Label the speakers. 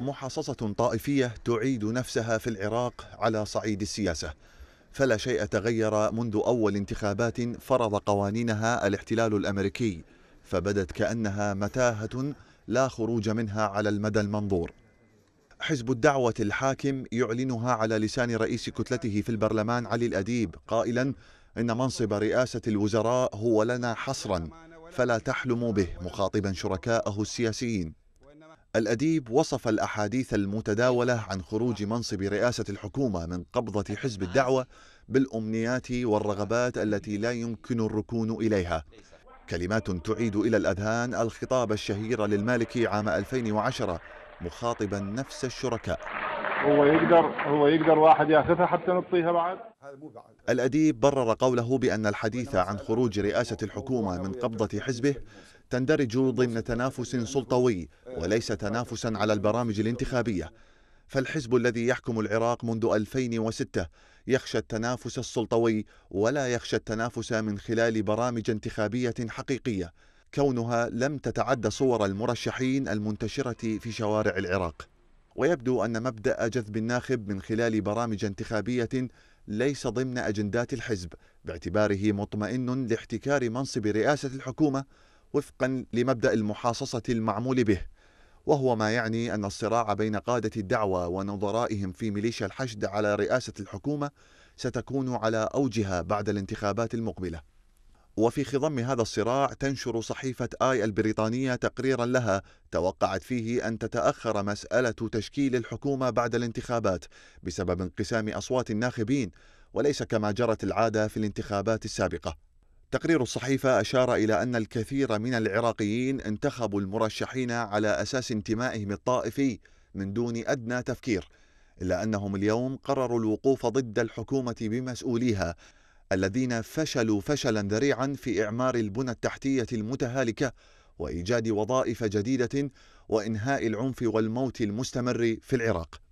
Speaker 1: محاصصة طائفية تعيد نفسها في العراق على صعيد السياسة فلا شيء تغير منذ أول انتخابات فرض قوانينها الاحتلال الأمريكي فبدت كأنها متاهة لا خروج منها على المدى المنظور حزب الدعوة الحاكم يعلنها على لسان رئيس كتلته في البرلمان علي الأديب قائلا إن منصب رئاسة الوزراء هو لنا حصرا فلا تحلموا به مخاطبا شركاءه السياسيين الأديب وصف الأحاديث المتداولة عن خروج منصب رئاسة الحكومة من قبضة حزب الدعوة بالأمنيات والرغبات التي لا يمكن الركون إليها كلمات تعيد إلى الأذهان الخطاب الشهير للمالكي عام 2010 مخاطبا نفس الشركاء هو يقدر هو يقدر واحد ياخذها حتى نطيها بعد الأديب برر قوله بأن الحديث عن خروج رئاسة الحكومة من قبضة حزبه تندرج ضمن تنافس سلطوي وليس تنافسا على البرامج الانتخابية فالحزب الذي يحكم العراق منذ 2006 يخشى التنافس السلطوي ولا يخشى التنافس من خلال برامج انتخابية حقيقية كونها لم تتعدى صور المرشحين المنتشرة في شوارع العراق ويبدو أن مبدأ جذب الناخب من خلال برامج انتخابية ليس ضمن أجندات الحزب باعتباره مطمئن لاحتكار منصب رئاسة الحكومة وفقا لمبدأ المحاصصة المعمول به وهو ما يعني أن الصراع بين قادة الدعوة ونظرائهم في ميليشيا الحشد على رئاسة الحكومة ستكون على أوجها بعد الانتخابات المقبلة وفي خضم هذا الصراع تنشر صحيفة آي البريطانية تقريرا لها توقعت فيه أن تتأخر مسألة تشكيل الحكومة بعد الانتخابات بسبب انقسام أصوات الناخبين وليس كما جرت العادة في الانتخابات السابقة تقرير الصحيفة أشار إلى أن الكثير من العراقيين انتخبوا المرشحين على أساس انتمائهم الطائفي من دون أدنى تفكير إلا أنهم اليوم قرروا الوقوف ضد الحكومة بمسؤوليها الذين فشلوا فشلا ذريعا في إعمار البنى التحتية المتهالكة وإيجاد وظائف جديدة وإنهاء العنف والموت المستمر في العراق